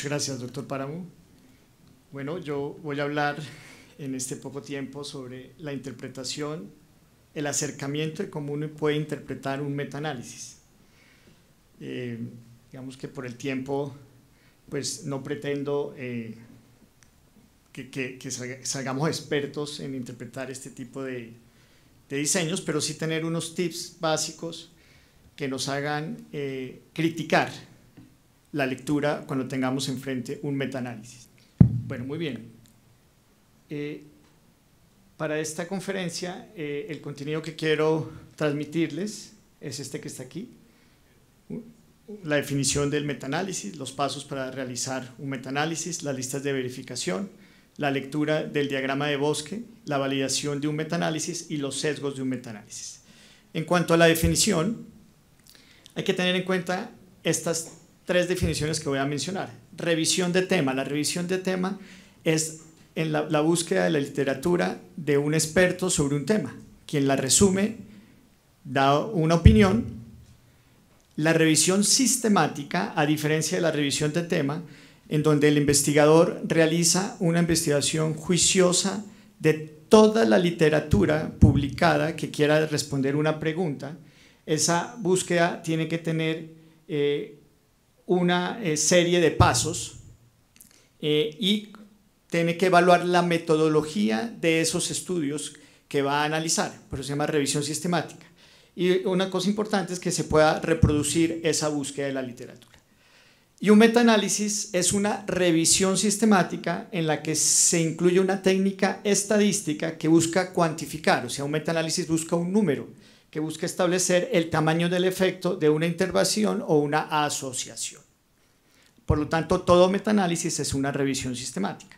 Muchas gracias, doctor Paramu Bueno, yo voy a hablar en este poco tiempo sobre la interpretación, el acercamiento de cómo uno puede interpretar un metaanálisis. Eh, digamos que por el tiempo, pues no pretendo eh, que, salgamos expertos en interpretar este tipo de, diseños, pero sí tener unos tips básicos que nos hagan eh, criticar la lectura cuando tengamos enfrente un metaanálisis. Bueno, muy bien. Eh, para esta conferencia, eh, el contenido que quiero transmitirles es este que está aquí, la definición del metaanálisis, los pasos para realizar un metaanálisis, las listas de verificación, la lectura del diagrama de bosque, la validación de un metaanálisis y los sesgos de un metaanálisis. En cuanto a la definición, hay que tener en cuenta estas tres definiciones que voy a mencionar. Revisión de tema. La revisión de tema es en la, búsqueda de la literatura de un experto sobre un tema, quien la resume, da una opinión. La revisión sistemática, a diferencia de la revisión de tema, en donde el investigador realiza una investigación juiciosa de toda la literatura publicada que quiera responder una pregunta, esa búsqueda tiene que tener eh, una eh, serie de pasos eh, y tiene que evaluar la metodología de esos estudios que va a analizar, por eso se llama revisión sistemática. Y una cosa importante es que se pueda reproducir esa búsqueda de la literatura. Y un metaanálisis es una revisión sistemática en la que se incluye una técnica estadística que busca cuantificar, o sea, un metaanálisis busca un número que busca establecer el tamaño del efecto de una intervención o una asociación. Por lo tanto, todo metaanálisis es una revisión sistemática.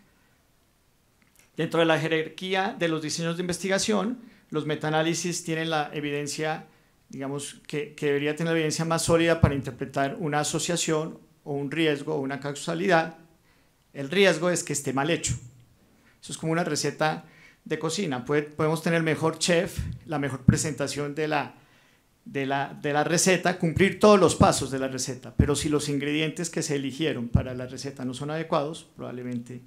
Dentro de la jerarquía de los diseños de investigación, los metaanálisis tienen la evidencia, digamos, que, debería tener la evidencia más sólida para interpretar una asociación o un riesgo o una causalidad. El riesgo es que esté mal hecho. Eso es como una receta de cocina. podemos tener el mejor chef, la mejor presentación de la, de, la, receta, cumplir todos los pasos de la receta, pero si los ingredientes que se eligieron para la receta no son adecuados, probablemente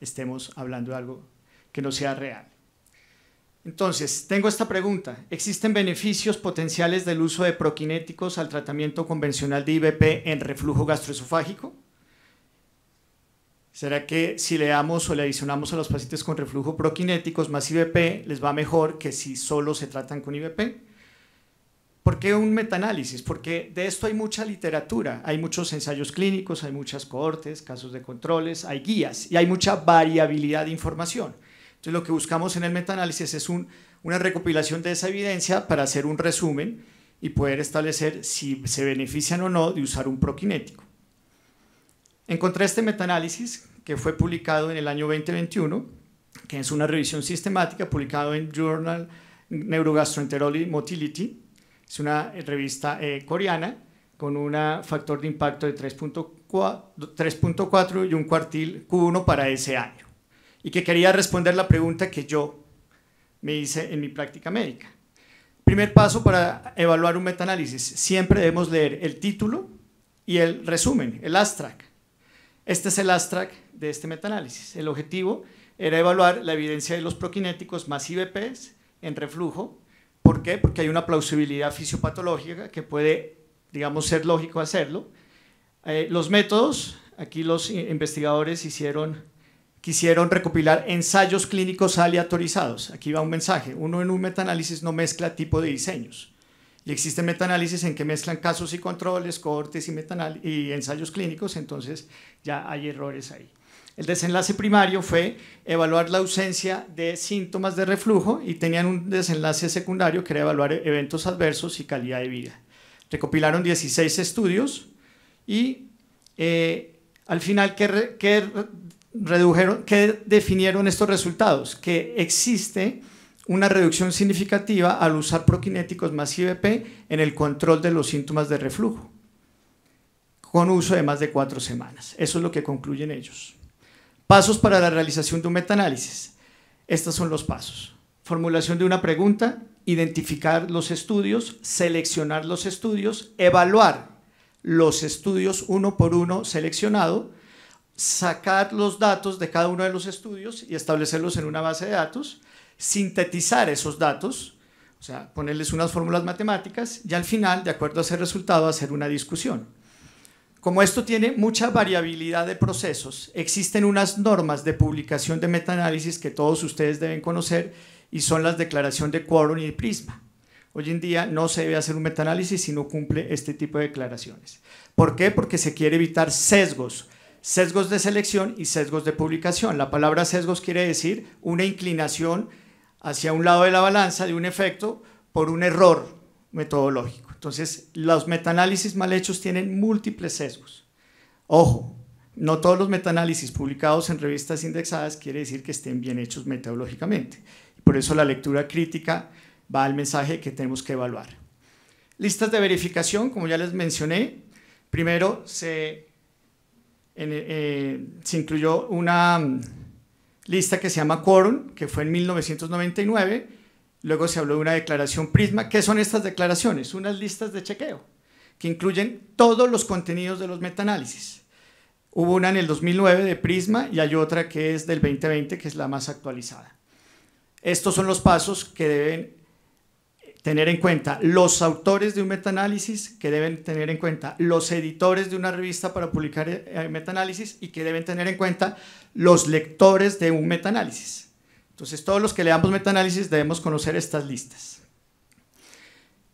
estemos hablando de algo que no sea real. Entonces, tengo esta pregunta. ¿Existen beneficios potenciales del uso de prokinéticos al tratamiento convencional de IBP en reflujo gastroesofágico? ¿Será que si le damos o le adicionamos a los pacientes con reflujo proquinéticos más IVP les va mejor que si solo se tratan con IVP? ¿Por qué un metaanálisis? Porque de esto hay mucha literatura, hay muchos ensayos clínicos, hay muchas cohortes, casos de controles, hay guías y hay mucha variabilidad de información. Entonces lo que buscamos en el metaanálisis es una recopilación de esa evidencia para hacer un resumen y poder establecer si se benefician o no de usar un proquinético. Encontré este metaanálisis que fue publicado en el año 2021, que es una revisión sistemática publicado en Journal Neurogastroenterology Motility. Es una revista eh, coreana con un factor de impacto de 3.4 y un cuartil Q1 para ese año. Y que quería responder la pregunta que yo me hice en mi práctica médica. Primer paso para evaluar un metaanálisis. Siempre debemos leer el título y el resumen, el abstract este es el abstract de este metaanálisis. El objetivo era evaluar la evidencia de los prokinéticos más IBPs en reflujo. ¿Por qué? Porque hay una plausibilidad fisiopatológica que puede, digamos, ser lógico hacerlo. Eh, los métodos, aquí los investigadores quisieron recopilar ensayos clínicos aleatorizados. Aquí va un mensaje. Uno en un metaanálisis no mezcla tipo de diseños. Y existe metaanálisis en que mezclan casos y controles, cohortes y, ensayos clínicos, entonces ya hay errores ahí. El desenlace primario fue evaluar la ausencia de síntomas de reflujo y tenían un desenlace secundario que era evaluar eventos adversos y calidad de vida. Recopilaron 16 estudios y eh, al final, redujeron, ¿qué definieron estos resultados? Que existe una reducción significativa al usar prokinéticos más IBP en el control de los síntomas de reflujo, con uso de más de cuatro semanas. Eso es lo que concluyen ellos. Pasos para la realización de un metaanálisis. Estos son los pasos. Formulación de una pregunta, identificar los estudios, seleccionar los estudios, evaluar los estudios uno por uno seleccionado, sacar los datos de cada uno de los estudios y establecerlos en una base de datos, sintetizar esos datos, o sea, ponerles unas fórmulas matemáticas y al final, de acuerdo a ese resultado, hacer una discusión. Como esto tiene mucha variabilidad de procesos, existen unas normas de publicación de metaanálisis que todos ustedes deben conocer y son las declaración de quórum y prisma. Hoy en día no se debe hacer un metaanálisis si no cumple este tipo de declaraciones. ¿Por qué? Porque se quiere evitar sesgos, sesgos de selección y sesgos de publicación. La palabra sesgos quiere decir una inclinación hacia un lado de la balanza de un efecto por un error metodológico. Entonces, los metaanálisis mal hechos tienen múltiples sesgos. Ojo, no todos los metaanálisis publicados en revistas indexadas quiere decir que estén bien hechos metodológicamente. Por eso la lectura crítica va al mensaje que tenemos que evaluar. Listas de verificación, como ya les mencioné, primero se eh, incluyó una lista que se llama Quorum, que fue en 1999. Luego se habló de una declaración Prisma. ¿Qué son estas declaraciones? Unas listas de chequeo que incluyen todos los contenidos de los metaanálisis. Hubo una en el 2009 de Prisma y hay otra que es del 2020, que es la más actualizada. Estos son los pasos que deben tener en cuenta los autores de un metaanálisis, que deben tener en cuenta los editores de una revista para publicar meta eh, eh, metaanálisis y que deben tener en cuenta los lectores de un metaanálisis. Entonces, todos los que leamos metaanálisis debemos conocer estas listas.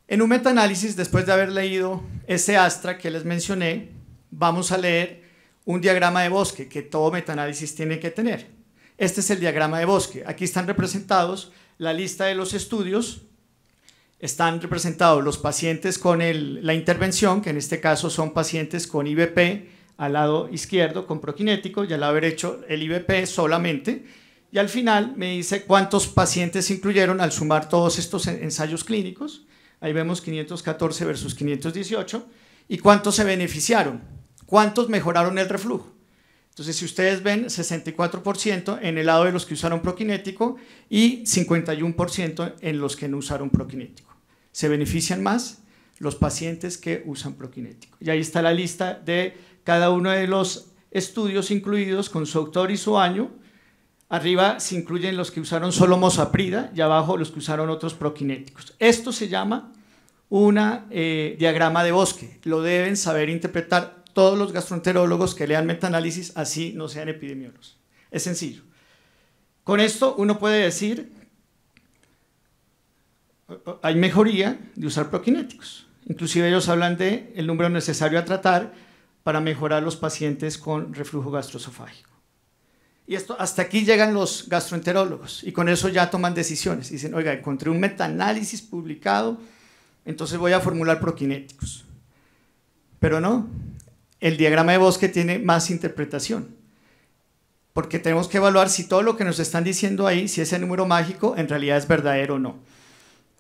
En un metaanálisis, después de haber leído ese astra que les mencioné, vamos a leer un diagrama de bosque que todo metaanálisis tiene que tener. Este es el diagrama de bosque. Aquí están representados la lista de los estudios, están representados los pacientes con la intervención, que en este caso son pacientes con IBP al lado izquierdo con prokinético y al lado hecho el IBP solamente. Y al final me dice cuántos pacientes se incluyeron al sumar todos estos ensayos clínicos. Ahí vemos 514 versus 518. ¿Y cuántos se beneficiaron? ¿Cuántos mejoraron el reflujo? Entonces, si ustedes ven, 64% en el lado de los que usaron prokinético y 51% en los que no usaron prokinético. Se benefician más los pacientes que usan prokinético. Y ahí está la lista de cada uno de los estudios incluidos con su autor y su año. Arriba se incluyen los que usaron solo mosaprida y abajo los que usaron otros prokinéticos. Esto se llama un eh, diagrama de bosque. Lo deben saber interpretar todos los gastroenterólogos que lean metaanálisis, así no sean epidemiólogos. Es sencillo. Con esto uno puede decir, hay mejoría de usar prokinéticos. Inclusive ellos hablan de el número necesario a tratar para mejorar los pacientes con reflujo gastroesofágico. Y esto, hasta aquí llegan los gastroenterólogos y con eso ya toman decisiones. Dicen, oiga, encontré un metaanálisis publicado, entonces voy a formular prokinéticos. Pero no, el diagrama de bosque tiene más interpretación. Porque tenemos que evaluar si todo lo que nos están diciendo ahí, si ese número mágico en realidad es verdadero o no.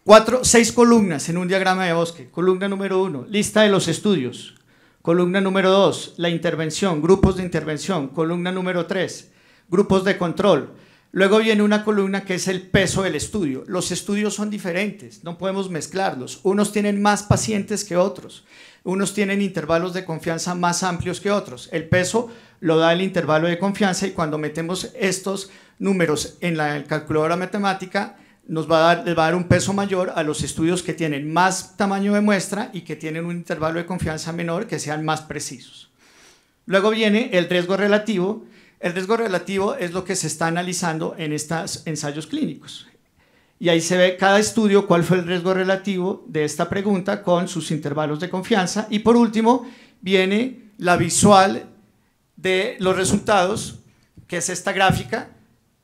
Cuatro, seis columnas en un diagrama de bosque. Columna número uno, lista de los estudios. Columna número dos, la intervención, grupos de intervención. Columna número tres, grupos de control. Luego viene una columna que es el peso del estudio. Los estudios son diferentes, no podemos mezclarlos. Unos tienen más pacientes que otros unos tienen intervalos de confianza más amplios que otros. El peso lo da el intervalo de confianza y cuando metemos estos números en la calculadora matemática, nos va a, dar, va un peso mayor a los estudios que tienen más tamaño de muestra y que tienen un intervalo de confianza menor, que sean más precisos. Luego viene el riesgo relativo. El riesgo relativo es lo que se está analizando en estos ensayos clínicos. Y ahí se ve cada estudio cuál fue el riesgo relativo de esta pregunta con sus intervalos de confianza. Y por último, viene la visual de los resultados, que es esta gráfica.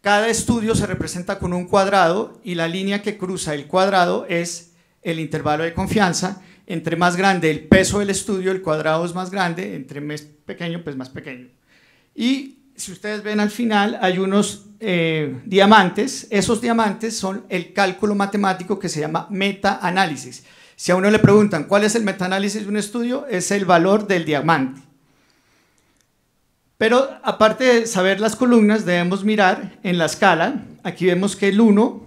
Cada estudio se representa con un cuadrado y la línea que cruza el cuadrado es el intervalo de confianza. Entre más grande el peso del estudio, el cuadrado es más grande, entre más pequeño, pues más pequeño. Y si ustedes ven al final, hay unos eh, diamantes. Esos diamantes son el cálculo matemático que se llama metaanálisis. Si a uno le preguntan cuál es el metaanálisis de un estudio, es el valor del diamante. Pero aparte de saber las columnas, debemos mirar en la escala. Aquí vemos que el 1,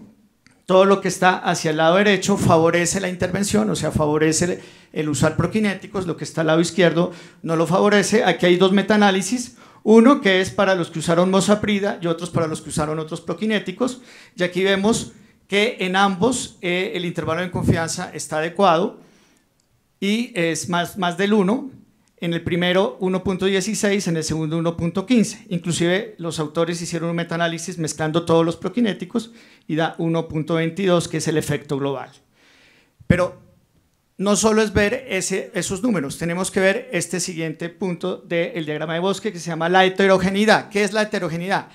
todo lo que está hacia el lado derecho, favorece la intervención, o sea, favorece el usar prokinéticos, lo que está al lado izquierdo no lo favorece. Aquí hay dos metaanálisis uno que es para los que usaron Mosaprida y otros para los que usaron otros prokinéticos. Y aquí vemos que en ambos eh, el intervalo de confianza está adecuado y es más, más del 1. En el primero 1.16, en el segundo 1.15. Inclusive los autores hicieron un metaanálisis mezclando todos los prokinéticos y da 1.22, que es el efecto global. Pero no solo es ver esos números, tenemos que ver este siguiente punto del diagrama de bosque que se llama la heterogeneidad. ¿Qué es la heterogeneidad?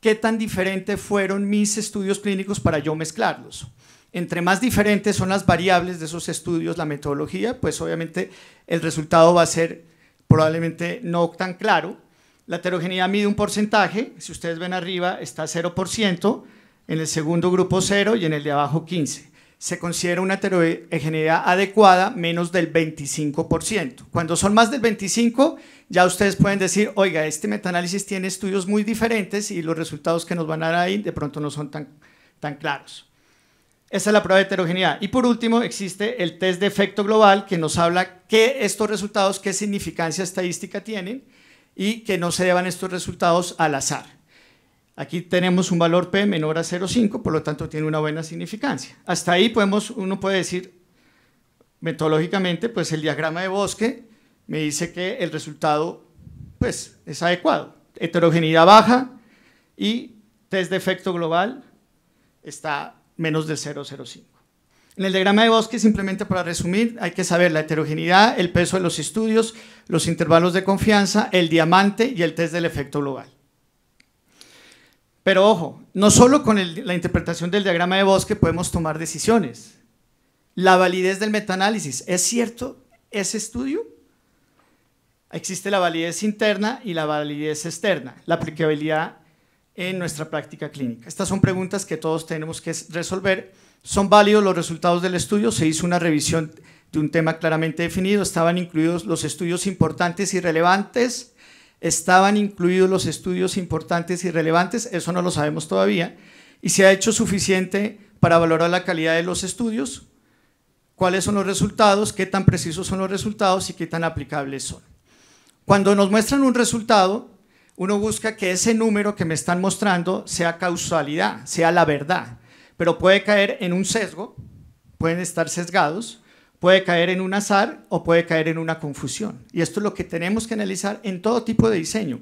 ¿Qué tan diferentes fueron mis estudios clínicos para yo mezclarlos? Entre más diferentes son las variables de esos estudios, la metodología, pues obviamente el resultado va a ser probablemente no tan claro. La heterogeneidad mide un porcentaje, si ustedes ven arriba está 0%, en el segundo grupo 0 y en el de abajo 15 se considera una heterogeneidad adecuada menos del 25%. Cuando son más del 25%, ya ustedes pueden decir, oiga, este metaanálisis tiene estudios muy diferentes y los resultados que nos van a dar ahí de pronto no son tan, tan claros. Esa es la prueba de heterogeneidad. Y por último, existe el test de efecto global que nos habla qué estos resultados, qué significancia estadística tienen y que no se deban estos resultados al azar. Aquí tenemos un valor P menor a 0,5, por lo tanto tiene una buena significancia. Hasta ahí podemos, uno puede decir, metodológicamente, pues el diagrama de bosque me dice que el resultado pues, es adecuado. Heterogeneidad baja y test de efecto global está menos de 0,05. En el diagrama de bosque, simplemente para resumir, hay que saber la heterogeneidad, el peso de los estudios, los intervalos de confianza, el diamante y el test del efecto global. Pero ojo, no solo con la interpretación del diagrama de Bosque podemos tomar decisiones. La validez del metaanálisis, ¿es cierto ese estudio? Existe la validez interna y la validez externa, la aplicabilidad en nuestra práctica clínica. Estas son preguntas que todos tenemos que resolver. ¿Son válidos los resultados del estudio? Se hizo una revisión de un tema claramente definido. Estaban incluidos los estudios importantes y relevantes estaban incluidos los estudios importantes y relevantes, eso no lo sabemos todavía, y se ha hecho suficiente para valorar la calidad de los estudios, cuáles son los resultados, qué tan precisos son los resultados y qué tan aplicables son. Cuando nos muestran un resultado, uno busca que ese número que me están mostrando sea causalidad, sea la verdad, pero puede caer en un sesgo, pueden estar sesgados, puede caer en un azar o puede caer en una confusión. Y esto es lo que tenemos que analizar en todo tipo de diseño.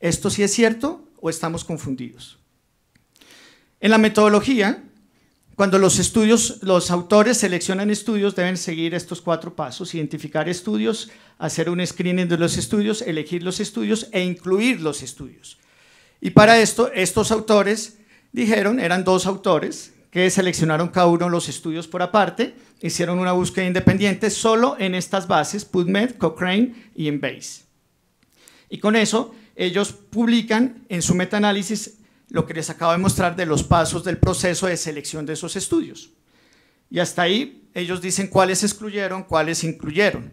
¿Esto sí es cierto o estamos confundidos? En la metodología, cuando los estudios, los autores seleccionan estudios, deben seguir estos cuatro pasos: identificar estudios, hacer un screening de los estudios, elegir los estudios e incluir los estudios. Y para esto, estos autores dijeron, eran dos autores, que seleccionaron cada uno los estudios por aparte, hicieron una búsqueda independiente solo en estas bases, PubMed, Cochrane y Embase. Y con eso, ellos publican en su metaanálisis lo que les acabo de mostrar de los pasos del proceso de selección de esos estudios. Y hasta ahí ellos dicen cuáles excluyeron, cuáles incluyeron.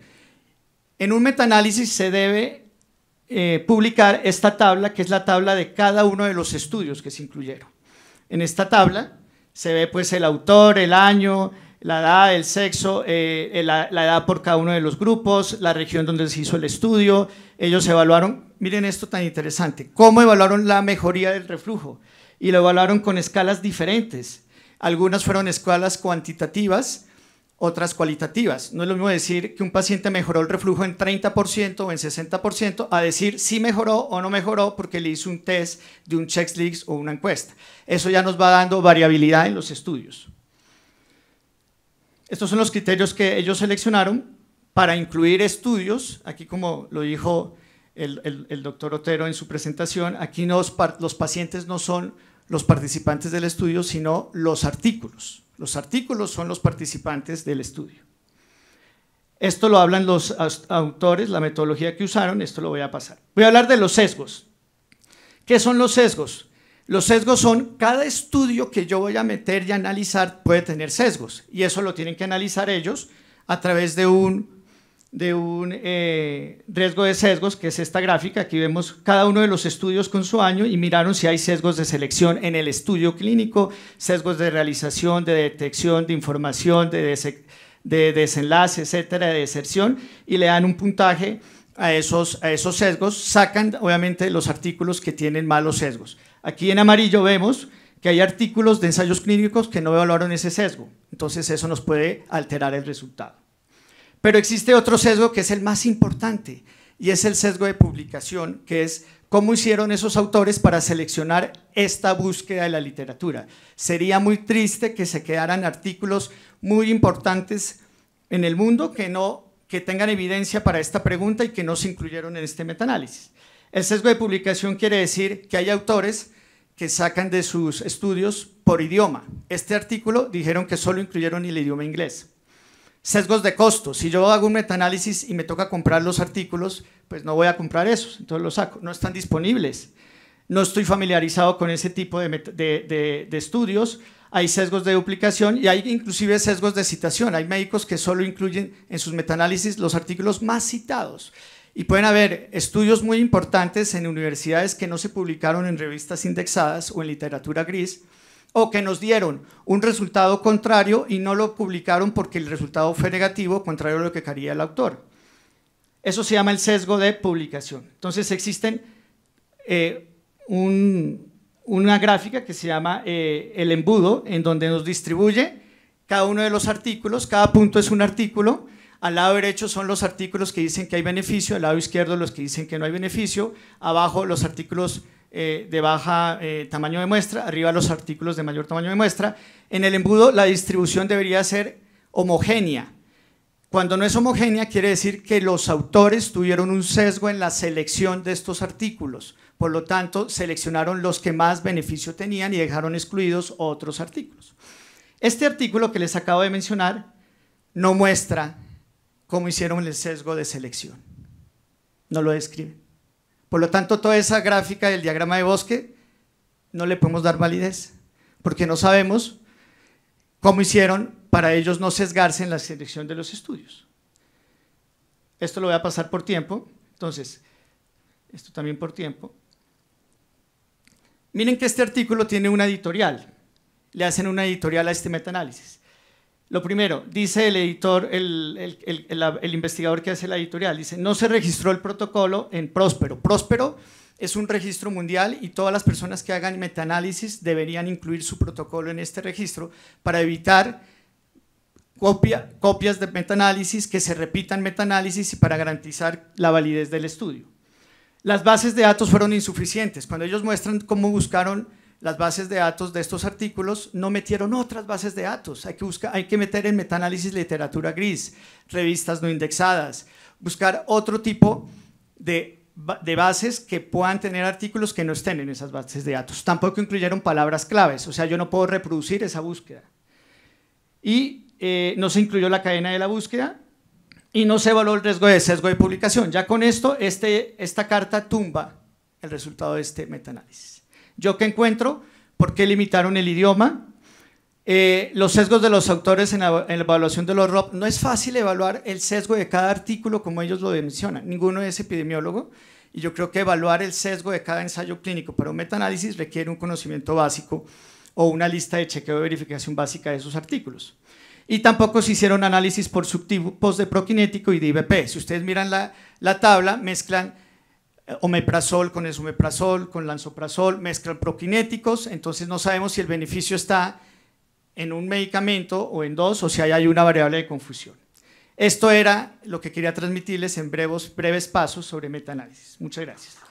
En un metaanálisis se debe eh, publicar esta tabla, que es la tabla de cada uno de los estudios que se incluyeron. En esta tabla se ve pues el autor, el año, la edad, el sexo, eh, la, la, edad por cada uno de los grupos, la región donde se hizo el estudio. Ellos evaluaron, miren esto tan interesante, cómo evaluaron la mejoría del reflujo y lo evaluaron con escalas diferentes. Algunas fueron escalas cuantitativas, otras cualitativas. No es lo mismo decir que un paciente mejoró el reflujo en 30% o en 60% a decir si mejoró o no mejoró porque le hizo un test de un checklist o una encuesta. Eso ya nos va dando variabilidad en los estudios. Estos son los criterios que ellos seleccionaron para incluir estudios. Aquí como lo dijo el, doctor Otero en su presentación, aquí los pacientes no son los participantes del estudio, sino los artículos. Los artículos son los participantes del estudio. Esto lo hablan los autores, la metodología que usaron, esto lo voy a pasar. Voy a hablar de los sesgos. ¿Qué son los sesgos? Los sesgos son cada estudio que yo voy a meter y analizar puede tener sesgos y eso lo tienen que analizar ellos a través de un de un eh, riesgo de sesgos, que es esta gráfica. Aquí vemos cada uno de los estudios con su año y miraron si hay sesgos de selección en el estudio clínico, sesgos de realización, de detección, de información, de, desenlace, etcétera, de deserción, y le dan un puntaje a esos, a esos sesgos. Sacan, obviamente, los artículos que tienen malos sesgos. Aquí en amarillo vemos que hay artículos de ensayos clínicos que no evaluaron ese sesgo. Entonces eso nos puede alterar el resultado. Pero existe otro sesgo que es el más importante y es el sesgo de publicación, que es cómo hicieron esos autores para seleccionar esta búsqueda de la literatura. Sería muy triste que se quedaran artículos muy importantes en el mundo que no que tengan evidencia para esta pregunta y que no se incluyeron en este metaanálisis. El sesgo de publicación quiere decir que hay autores que sacan de sus estudios por idioma. Este artículo dijeron que solo incluyeron el idioma inglés sesgos de costo. Si yo hago un metaanálisis y me toca comprar los artículos, pues no voy a comprar esos, entonces los saco. No están disponibles. No estoy familiarizado con ese tipo de, estudios. Hay sesgos de duplicación y hay inclusive sesgos de citación. Hay médicos que solo incluyen en sus metaanálisis los artículos más citados. Y pueden haber estudios muy importantes en universidades que no se publicaron en revistas indexadas o en literatura gris, o que nos dieron un resultado contrario y no lo publicaron porque el resultado fue negativo, contrario a lo que quería el autor. Eso se llama el sesgo de publicación. Entonces existen eh, una gráfica que se llama eh, el embudo, en donde nos distribuye cada uno de los artículos, cada punto es un artículo, al lado derecho son los artículos que dicen que hay beneficio, al lado izquierdo los que dicen que no hay beneficio, abajo los artículos eh, de baja eh, tamaño de muestra, arriba los artículos de mayor tamaño de muestra. En el embudo la distribución debería ser homogénea. Cuando no es homogénea quiere decir que los autores tuvieron un sesgo en la selección de estos artículos. Por lo tanto, seleccionaron los que más beneficio tenían y dejaron excluidos otros artículos. Este artículo que les acabo de mencionar no muestra cómo hicieron el sesgo de selección. No lo describen. Por lo tanto, toda esa gráfica del diagrama de bosque no le podemos dar validez, porque no sabemos cómo hicieron para ellos no sesgarse en la selección de los estudios. Esto lo voy a pasar por tiempo, entonces, esto también por tiempo. Miren que este artículo tiene una editorial, le hacen una editorial a este metaanálisis. Lo primero, dice el editor, el, investigador que hace la editorial, dice, no se registró el protocolo en Próspero. Próspero es un registro mundial y todas las personas que hagan metaanálisis deberían incluir su protocolo en este registro para evitar copias de metaanálisis, que se repitan metaanálisis y para garantizar la validez del estudio. Las bases de datos fueron insuficientes. Cuando ellos muestran cómo buscaron las bases de datos de estos artículos, no metieron otras bases de datos. Hay que, buscar, hay que meter en metaanálisis literatura gris, revistas no indexadas, buscar otro tipo de, bases que puedan tener artículos que no estén en esas bases de datos. Tampoco incluyeron palabras claves, o sea, yo no puedo reproducir esa búsqueda. Y eh, no se incluyó la cadena de la búsqueda y no se evaluó el riesgo de sesgo de publicación. Ya con esto, este, esta carta tumba el resultado de este metaanálisis. ¿Yo qué encuentro? ¿Por qué limitaron el idioma? Eh, los sesgos de los autores en la, evaluación de los ROP. No es fácil evaluar el sesgo de cada artículo como ellos lo mencionan. Ninguno es epidemiólogo y yo creo que evaluar el sesgo de cada ensayo clínico para un metaanálisis requiere un conocimiento básico o una lista de chequeo de verificación básica de esos artículos. Y tampoco se hicieron análisis por subtipos de prokinético y de IBP. Si ustedes miran la, la tabla, mezclan eh, omeprazol con esomeprazol, con lansoprazol, mezclan proquinéticos, entonces no sabemos si el beneficio está en un medicamento o en dos, o si hay una variable de confusión. Esto era lo que quería transmitirles en breves, breves pasos sobre metaanálisis. Muchas gracias.